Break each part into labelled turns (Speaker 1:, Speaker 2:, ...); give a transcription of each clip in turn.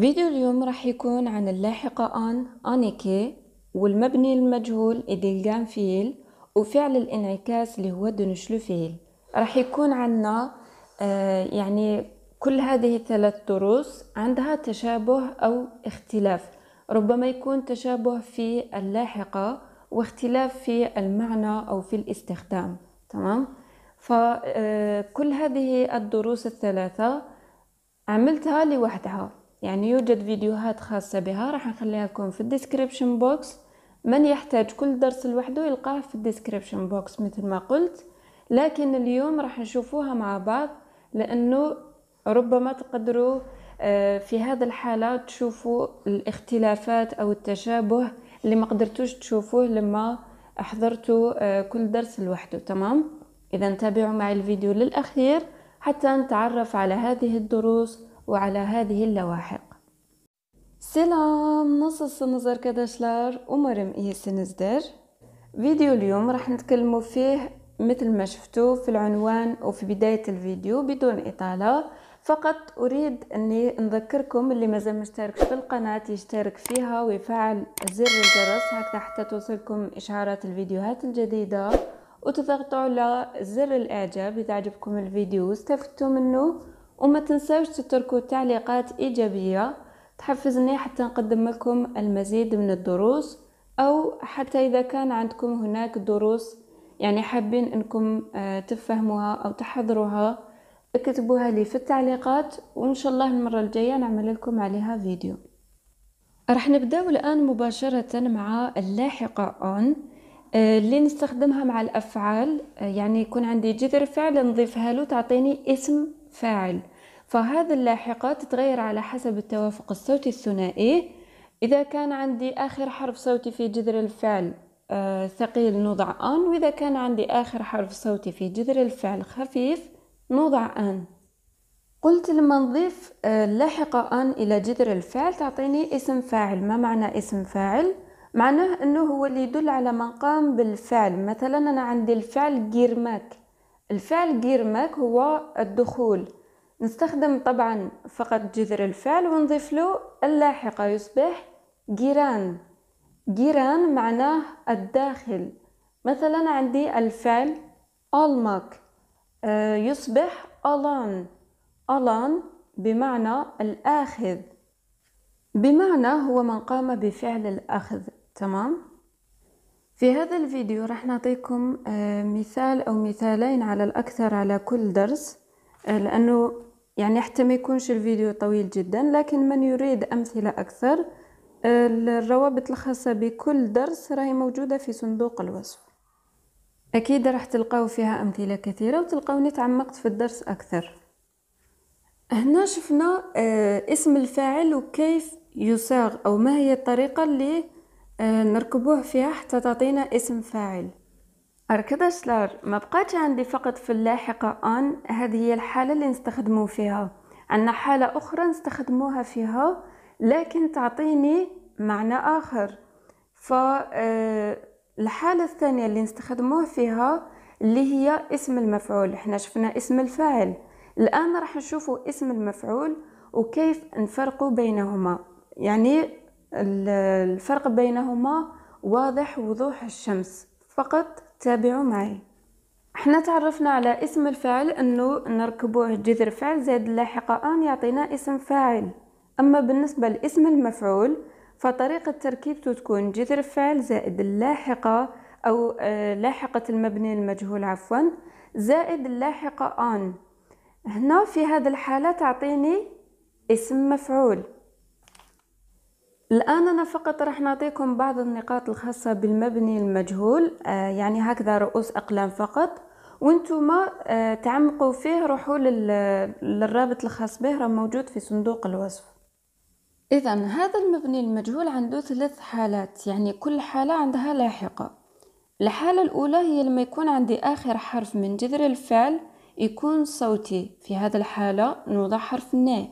Speaker 1: فيديو اليوم راح يكون عن اللاحقة أن أنيكي والمبني المجهول إديلغان فيل وفعل الانعكاس اللي هو دونشلو فيل راح يكون عنا آه يعني كل هذه الثلاث دروس عندها تشابه أو اختلاف ربما يكون تشابه في اللاحقة واختلاف في المعنى أو في الاستخدام تمام فكل آه، هذه الدروس الثلاثة عملتها لوحدها يعني يوجد فيديوهات خاصة بها راح نخليها لكم في الديسكريبشن بوكس من يحتاج كل درس لوحده يلقاه في الديسكريبشن بوكس مثل ما قلت لكن اليوم راح نشوفوها مع بعض لأنه ربما تقدروا آه، في هذا الحالة تشوفوا الاختلافات أو التشابه اللي ما قدرتوش تشوفوه لما أحضرتوا آه، كل درس لوحده تمام إذا تابعوا معي الفيديو للأخير حتى نتعرف على هذه الدروس وعلى هذه اللواحق Selam, nasılsınız arkadaşlar? Umarım iyisinizdir. فيديو اليوم راح نتكلموا فيه مثل ما شفتوا في العنوان وفي بداية الفيديو بدون إطالة فقط أريد أني نذكركم اللي مازال مشترك في القناة يشترك فيها ويفعل زر الجرس هكذا حتى توصلكم إشعارات الفيديوهات الجديدة وتضغطوا على زر الإعجاب إذا عجبكم الفيديو واستفدتوا منه وما تنساوش تتركوا تعليقات إيجابية تحفزني حتى نقدم لكم المزيد من الدروس أو حتى إذا كان عندكم هناك دروس يعني حابين أنكم آه، تفهموها أو تحضروها اكتبوها لي في التعليقات وإن شاء الله المرة الجاية نعمل لكم عليها فيديو راح نبداو الآن مباشرة مع اللاحقة on آه، اللي نستخدمها مع الأفعال آه، يعني يكون عندي جذر فعل نضيفها له تعطيني اسم فاعل فهذا اللاحقة تتغير على حسب التوافق الصوتي الثنائي إذا كان عندي آخر حرف صوتي في جذر الفعل آه، ثقيل نوضع أن وإذا كان عندي آخر حرف صوتي في جذر الفعل خفيف نوضع أن قلت لما نضيف آه لاحقة أن إلى جذر الفعل تعطيني اسم فاعل ما معنى اسم فاعل؟ معناه أنه هو اللي يدل على من قام بالفعل مثلا أنا عندي الفعل جيرماك الفعل جيرماك هو الدخول نستخدم طبعا فقط جذر الفعل ونضيف له اللاحقة يصبح جيران جيران معناه الداخل مثلا عندي الفعل ألمك آه، يصبح ألان ألان بمعنى الآخذ بمعنى هو من قام بفعل الأخذ تمام في هذا الفيديو راح نعطيكم آه، مثال أو مثالين على الأكثر على كل درس آه، لأنه يعني حتى ما يكونش الفيديو طويل جدا لكن من يريد أمثلة أكثر الروابط آه، الخاصة بكل درس راهي موجودة في صندوق الوصف أكيد راح تلقاو فيها أمثلة كثيرة وتلقاوني تعمقت في الدرس أكثر هنا شفنا آه، اسم الفاعل وكيف يصاغ أو ما هي الطريقة اللي نركبوه فيها حتى تعطينا اسم فاعل Arkadaşlar, ما بقاش عندي فقط في اللاحقة أن هذه هي الحالة اللي نستخدمو فيها عندنا حالة أخرى نستخدموها فيها لكن تعطيني معنى آخر فالحالة آه، الثانية اللي نستخدموها فيها اللي هي اسم المفعول احنا شفنا اسم الفاعل الآن راح نشوفوا اسم المفعول وكيف نفرق بينهما يعني الفرق بينهما واضح وضوح الشمس فقط تابعوا معي احنا تعرفنا على اسم الفاعل انه نركبوه جذر فعل زائد لاحقة ان يعطينا اسم فاعل اما بالنسبة لاسم المفعول فطريقة تركيبته تكون جذر فعل زائد اللاحقة او آه، لاحقة المبني المجهول عفوا زائد اللاحقة ان هنا في هذه الحالة تعطيني اسم مفعول الآن أنا فقط راح نعطيكم بعض النقاط الخاصة بالمبني المجهول آه، يعني هكذا رؤوس أقلام فقط وانتم آه، تعمقوا فيه روحوا للرابط الخاص به راه موجود في صندوق الوصف إذا هذا المبني المجهول عنده ثلاث حالات يعني كل حالة عندها لاحقة الحالة الأولى هي لما يكون عندي آخر حرف من جذر الفعل يكون صوتي في هذا الحالة نوضع حرف ن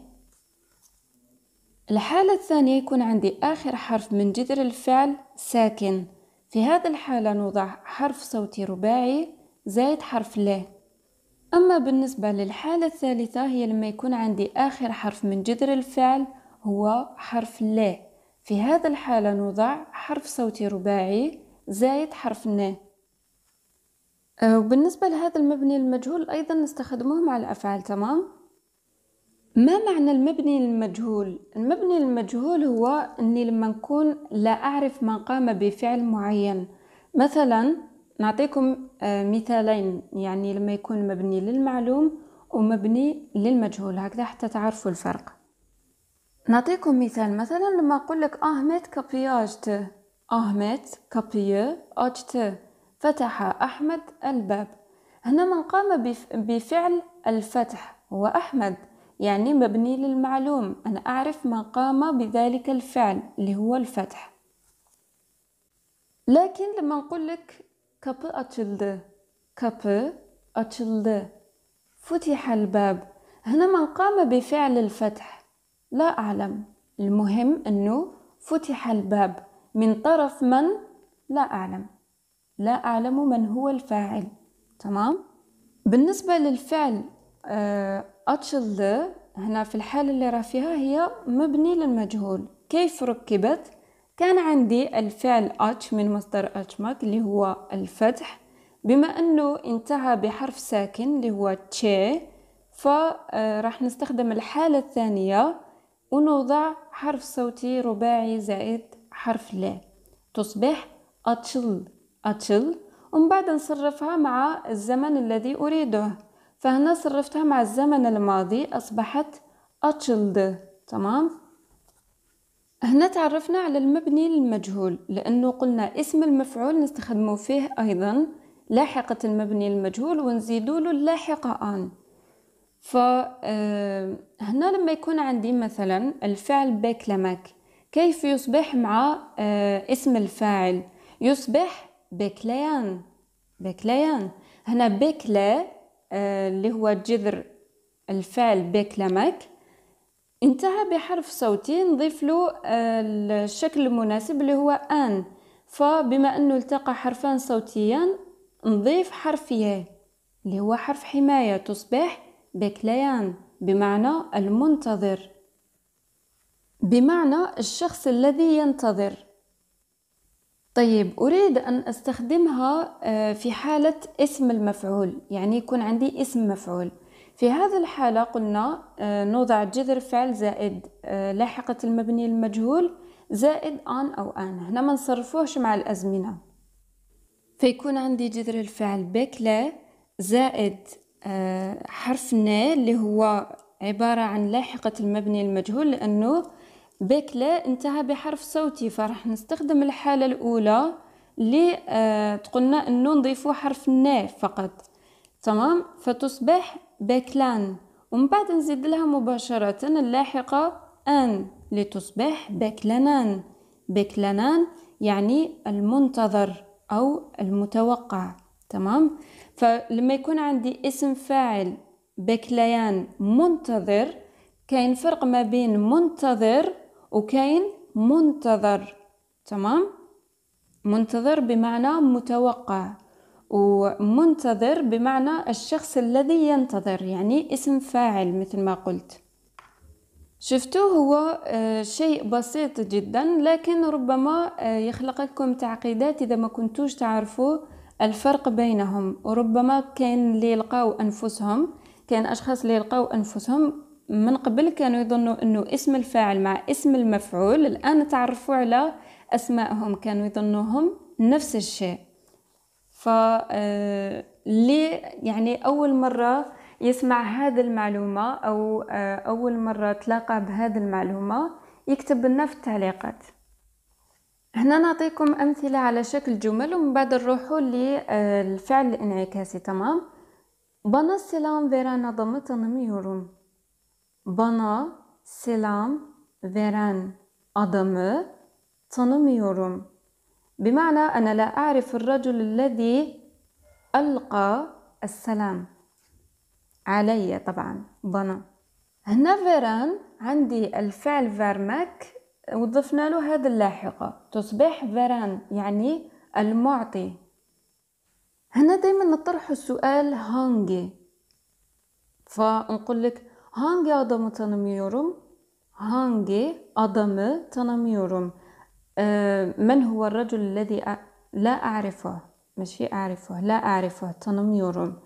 Speaker 1: الحالة الثانية يكون عندي آخر حرف من جذر الفعل ساكن في هذه الحالة نوضع حرف صوتي رباعي زائد حرف ل أما بالنسبة للحالة الثالثة هي لما يكون عندي آخر حرف من جذر الفعل هو حرف ل في هذه الحالة نوضع حرف صوتي رباعي زائد حرف ن آه، وبالنسبة لهذا المبني المجهول أيضا نستخدمه مع الأفعال تمام؟ ما معنى المبني المجهول؟ المبني المجهول هو أني لما نكون لا أعرف من قام بفعل معين مثلا نعطيكم آه، مثالين يعني لما يكون مبني للمعلوم ومبني للمجهول هكذا حتى تعرفوا الفرق نعطيكم مثال مثلا لما أقول لك أهمت كابياجت أهمت كابيو أجت فتح أحمد الباب هنا من قام بفعل الفتح هو أحمد يعني مبني للمعلوم أنا أعرف ما قام بذلك الفعل اللي هو الفتح لكن لما نقول لك kapı açıldı kapı açıldı فتح الباب هنا من قام بفعل الفتح لا أعلم المهم أنه فتح الباب من طرف من لا أعلم لا أعلم من هو الفاعل تمام بالنسبة للفعل آه، أتشل هنا في الحالة اللي راه فيها هي مبني للمجهول كيف ركبت كان عندي الفعل أتش من مصدر أتشمك اللي هو الفتح بما أنه انتهى بحرف ساكن اللي هو تشي فراح آه، نستخدم الحالة الثانية ونوضع حرف صوتي رباعي زائد حرف لا تصبح أتشل أتشل ومن بعد نصرفها مع الزمن الذي أريده فهنا صرفتها مع الزمن الماضي أصبحت أتشلد تمام هنا تعرفنا على المبني المجهول لأنه قلنا اسم المفعول نستخدمه فيه أيضا لاحقة المبني المجهول ونزيدوا له اللاحقة آن فهنا آه، لما يكون عندي مثلا الفعل بكلمك كيف يصبح مع آه، اسم الفاعل يصبح بكليان بكليان هنا بكلا اللي هو جذر الفعل بكلمك انتهى بحرف صوتي نضيف له آه، الشكل المناسب اللي هو ان فبما انه التقى حرفان صوتيان نضيف حرف ي اللي هو حرف حماية تصبح بكليان بمعنى المنتظر بمعنى الشخص الذي ينتظر طيب أريد أن أستخدمها آه، في حالة اسم المفعول يعني يكون عندي اسم مفعول في هذا الحالة قلنا آه، نوضع جذر فعل زائد آه، لاحقة المبني المجهول زائد أن أو أن هنا ما نصرفوهش مع الأزمنة فيكون عندي جذر الفعل بكلا زائد حرف ن اللي هو عبارة عن لاحقة المبني المجهول لأنه بكلا انتهى بحرف صوتي فرح نستخدم الحالة الأولى اللي آه، تقولنا أنه نضيفو حرف ن فقط تمام فتصبح بكلان ومن بعد نزيد لها مباشرة اللاحقة أن لتصبح بكلنان بكلنان يعني المنتظر أو المتوقع تمام فلما يكون عندي اسم فاعل بكليان منتظر كاين فرق ما بين منتظر وكاين منتظر تمام منتظر بمعنى متوقع ومنتظر بمعنى الشخص الذي ينتظر يعني اسم فاعل مثل ما قلت شفتوا هو آه، شيء بسيط جدا لكن ربما آه، يخلق لكم تعقيدات إذا ما كنتوش تعرفوا الفرق بينهم وربما كان اللي يلقاو أنفسهم كان أشخاص اللي يلقاو أنفسهم من قبل كانوا يظنوا انه اسم الفاعل مع اسم المفعول الان تعرفوا على اسمائهم كانوا يظنوهم نفس الشيء ف آه، لي يعني اول مره يسمع هذه المعلومه او آه، اول مره تلاقى بهذه المعلومه يكتب لنا في التعليقات هنا نعطيكم امثله على شكل جمل ومن بعد نروحوا آه، للفعل الانعكاسي تمام بنا السلام فيرا نظمت نميورم bana selam veren adamı tanımıyorum. بمعنى أنا لا أعرف الرجل الذي ألقى السلام علي طبعا بنا هنا فيران عندي الفعل فيرمك وضفنا له هذا اللاحقة تصبح فيران يعني المعطي هنا دايما نطرح السؤال هانجي فنقول لك Hangi adamı tanımıyorum? Hangi adamı tanımıyorum? من هو الرجل الذي لا أعرفه ماشي أعرفه لا أعرفه tanımıyorum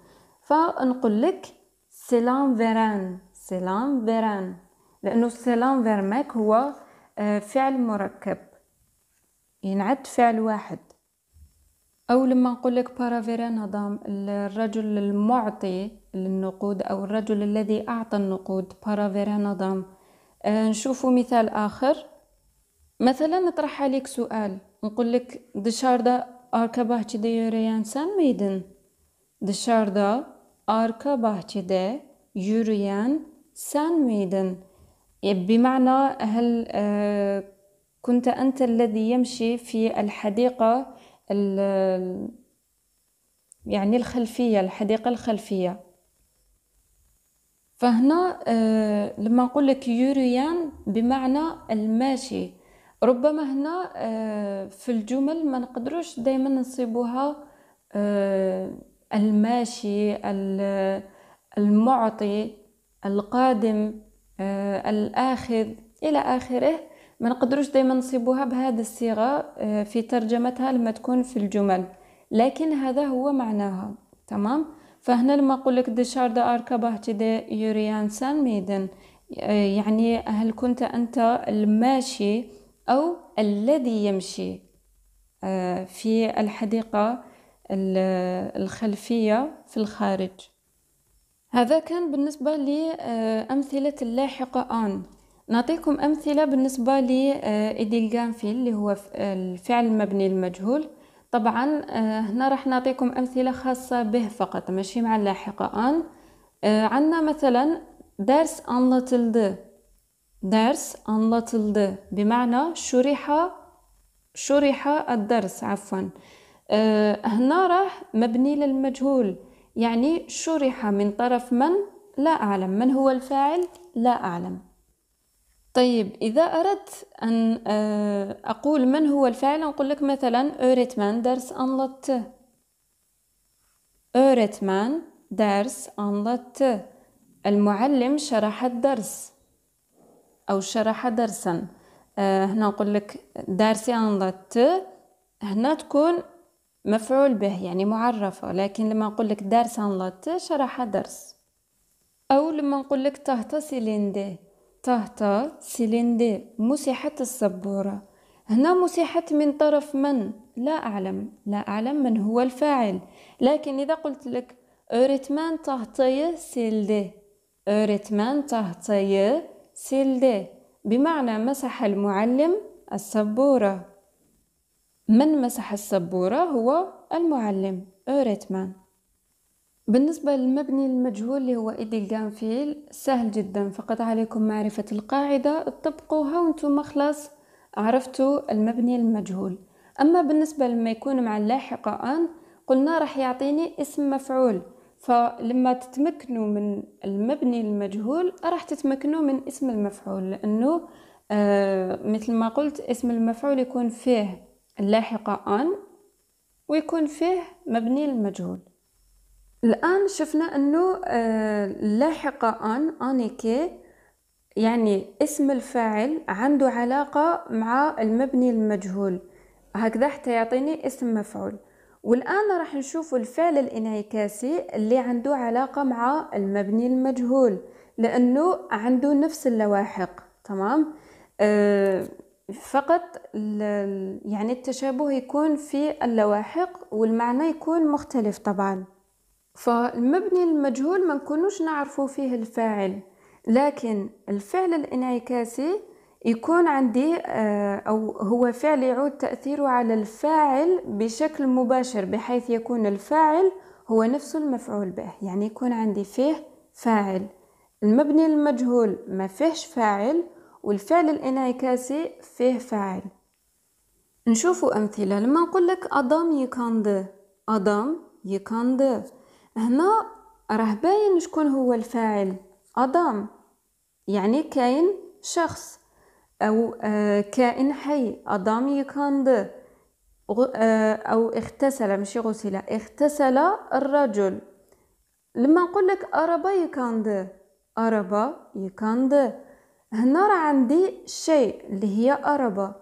Speaker 1: فنقول لك سلام فيران سلام فيران لأنه سلام فيرماك هو فعل مركب ينعد فعل واحد أو لما نقول لك بارافيران هضام الرجل المعطي للنقود أو الرجل الذي أعطى النقود بارافيران هضام آه نشوفوا مثال آخر مثلا نطرح عليك سؤال نقول لك dışarıda دي يوريان سان ميدن miydin? أركا arka دي يوريان سان ميدن بمعنى هل آه، كنت أنت الذي يمشي في الحديقة يعني الخلفية الحديقة الخلفية فهنا آه، لما نقول لك يوريان بمعنى الماشي ربما هنا آه، في الجمل ما نقدروش دائما نصيبوها آه، الماشي المعطي القادم الآخذ إلى آخره ما نقدروش دائما نصيبوها بهذا الصيغه آه، في ترجمتها لما تكون في الجمل لكن هذا هو معناها تمام فهنا لما اقول لك دشاردا اركا يوريان سان ميدن يعني هل كنت انت الماشي او الذي يمشي آه، في الحديقه الخلفيه في الخارج هذا كان بالنسبه لامثله اللاحقه ان نعطيكم أمثلة بالنسبة لإيديل آه، جانفيل اللي هو آه، الفعل المبني المجهول طبعا آه، هنا راح نعطيكم أمثلة خاصة به فقط ماشي مع اللاحقة أن عندنا مثلا درس anlatıldı درس anlatıldı بمعنى شرح شرح الدرس عفوا هنا راح مبني للمجهول يعني شرح من طرف من لا أعلم من هو الفاعل لا أعلم طيب إذا أردت أن آه، أقول من هو الفاعل نقول لك مثلا öğretmen درس anlattı öğretmen درس أنلت المعلم شرح الدرس أو شرح درسا آه، هنا نقول لك درس أنلت هنا تكون مفعول به يعني معرفة لكن لما نقول لك درس أنلت شرح درس أو لما نقول لك تغتسلين ده تهتا سيليندي مسحت السبورة هنا مسحت من طرف من لا أعلم لا أعلم من هو الفاعل لكن إذا قلت لك öğretmen تهتي سيلدي öğretmen تهتي سيلدي بمعنى مسح المعلم السبورة من مسح السبورة هو المعلم öğretmen بالنسبة للمبني المجهول اللي هو إيدي جانفيل سهل جدا فقط عليكم معرفة القاعدة تطبقوها وانتم خلاص عرفتوا المبني المجهول أما بالنسبة لما يكون مع اللاحقة أن قلنا راح يعطيني اسم مفعول فلما تتمكنوا من المبني المجهول راح تتمكنوا من اسم المفعول لأنه آه مثل ما قلت اسم المفعول يكون فيه اللاحقة أن ويكون فيه مبني المجهول الان شفنا انه اللاحقه آه، ان انيكي يعني اسم الفاعل عنده علاقه مع المبني المجهول هكذا حتى يعطيني اسم مفعول والان راح نشوف الفعل الانعكاسي اللي عنده علاقه مع المبني المجهول لانه عنده نفس اللواحق تمام أه فقط يعني التشابه يكون في اللواحق والمعنى يكون مختلف طبعا فالمبني المجهول ما نكونوش نعرفوا فيه الفاعل لكن الفعل الانعكاسي يكون عندي آه، أو هو فعل يعود تأثيره على الفاعل بشكل مباشر بحيث يكون الفاعل هو نفس المفعول به يعني يكون عندي فيه فاعل المبني المجهول ما فيهش فاعل والفعل الانعكاسي فيه فاعل نشوفوا أمثلة لما نقول لك ادم يكاند ادم يكاند هنا راه باين شكون هو الفاعل ادم يعني كاين شخص او آه، كائن حي ادم يكاند آه، او اغتسل ماشي غسل اغتسل الرجل لما نقول لك اربا يكاند اربا يكاند هنا راه عندي شيء اللي هي اربا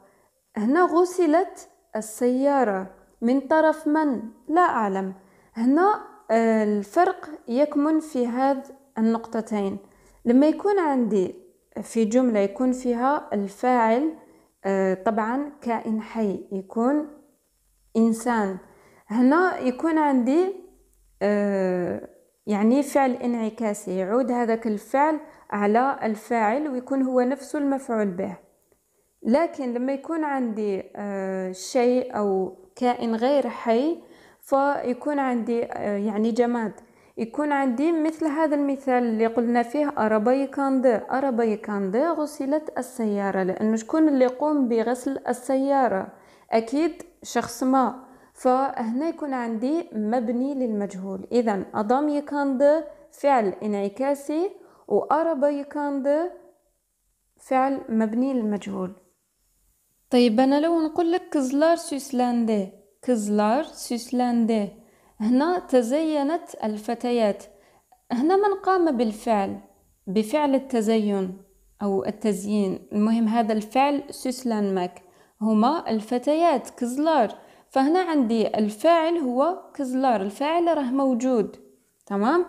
Speaker 1: هنا غسلت السياره من طرف من لا اعلم هنا الفرق يكمن في هذا النقطتين لما يكون عندي في جملة يكون فيها الفاعل آه، طبعا كائن حي يكون إنسان هنا يكون عندي آه، يعني فعل انعكاسي يعود هذاك الفعل على الفاعل ويكون هو نفسه المفعول به لكن لما يكون عندي آه، شيء أو كائن غير حي فيكون عندي يعني جماد يكون عندي مثل هذا المثال اللي قلنا فيه أربي كاندي أربي كاندي غسلت السيارة لأنه شكون اللي يقوم بغسل السيارة أكيد شخص ما فهنا يكون عندي مبني للمجهول إذا أضامي يكاندي فعل انعكاسي وأربي كاندي فعل مبني للمجهول طيب أنا لو نقول لك كزلار سويسلاندي كزلار سوسلاندي هنا تزينت الفتيات هنا من قام بالفعل بفعل التزين أو التزيين المهم هذا الفعل سوسلان ماك هما الفتيات كزلار فهنا عندي الفاعل هو كزلار الفاعل راه موجود تمام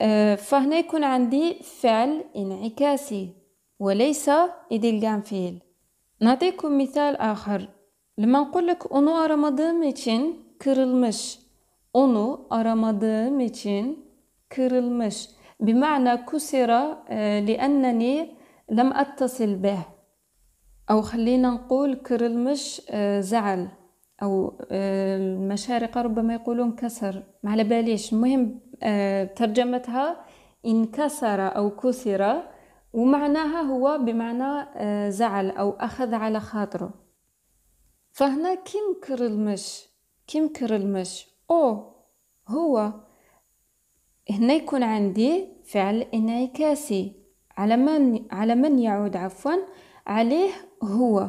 Speaker 1: آه فهنا يكون عندي فعل انعكاسي وليس إدلجام فيل نعطيكم مثال آخر لما نقول لك onu aramadığım için kırılmış. Onu aramadığım için kırılmış. بمعنى كسر لأنني لم أتصل به أو خلينا نقول كرلمش زعل أو المشارقة ربما يقولون كسر ما على باليش المهم ترجمتها انكسر أو كسر ومعناها هو بمعنى زعل أو أخذ على خاطره فهنا كيم كرلمش كيم كرلمش او هو هنا يكون عندي فعل انعكاسي على من على من يعود عفوا عليه هو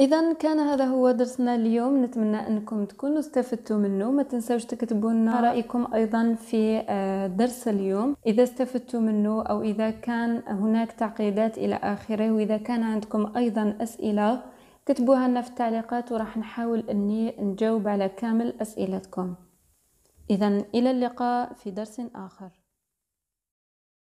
Speaker 1: اذا كان هذا هو درسنا اليوم نتمنى انكم تكونوا استفدتوا منه ما تنساوش تكتبوا لنا رايكم ايضا في آه، درس اليوم اذا استفدتوا منه او اذا كان هناك تعقيدات الى اخره واذا كان عندكم ايضا اسئله كتبوها لنا في التعليقات وراح نحاول اني نجاوب على كامل اسئلتكم اذا الى اللقاء في درس اخر